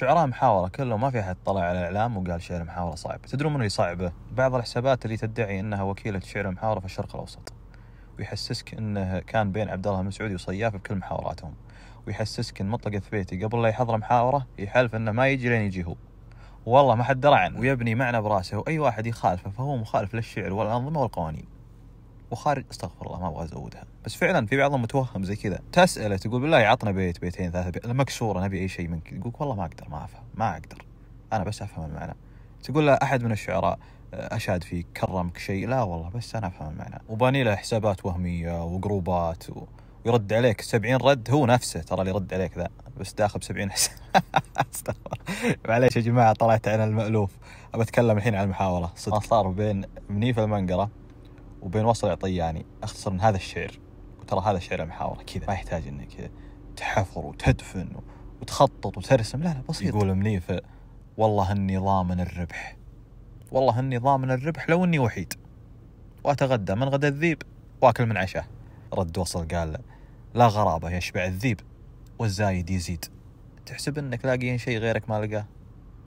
شعراء محاورة كله ما في أحد طلع على الإعلام وقال شعر محاورة صعب تدرون من اللي صعبه؟ بعض الحسابات اللي تدعي أنها وكيلة شعر محاورة في الشرق الأوسط ويحسسك أنه كان بين عبد الله المسعودي وصياف بكل محاوراتهم ويحسسك أن مطلق الثبيتي قبل لا يحضر محاورة يحلف أنه ما يجي لين يجي هو والله ما حد درى عنه ويبني معنى براسه وأي واحد يخالفه فهو مخالف للشعر والأنظمة والقوانين وخارج استغفر الله ما ابغى ازودها بس فعلا في بعضهم متوهم زي كذا تساله تقول بالله عطنا بيت بيتين ثلاثه بيت. مكسوره نبي اي شيء منك يقول والله ما اقدر ما افهم ما اقدر انا بس افهم المعنى تقول له احد من الشعراء آه، اشاد فيك كرمك شيء لا والله بس انا افهم المعنى وباني له حسابات وهميه وجروبات و... ويرد عليك 70 رد هو نفسه ترى اللي يرد عليك ذا بس داخل 70 حساب معليش يا جماعه طلعت عن المالوف ابى اتكلم الحين عن المحاوله صدق صار بين منيف المنقره وبين وصل عطياني يعني اختصر من هذا الشعر وترى هذا شعر المحاوره كذا ما يحتاج انك تحفر وتدفن وتخطط وترسم لا لا بسيط يقول منيفة والله اني ضامن الربح والله اني ضامن الربح لو اني وحيد واتغدى من غدا الذيب واكل من عشاه رد وصل قال لا غرابه يشبع الذيب والزايد يزيد تحسب انك لاقيين شيء غيرك ما لقاه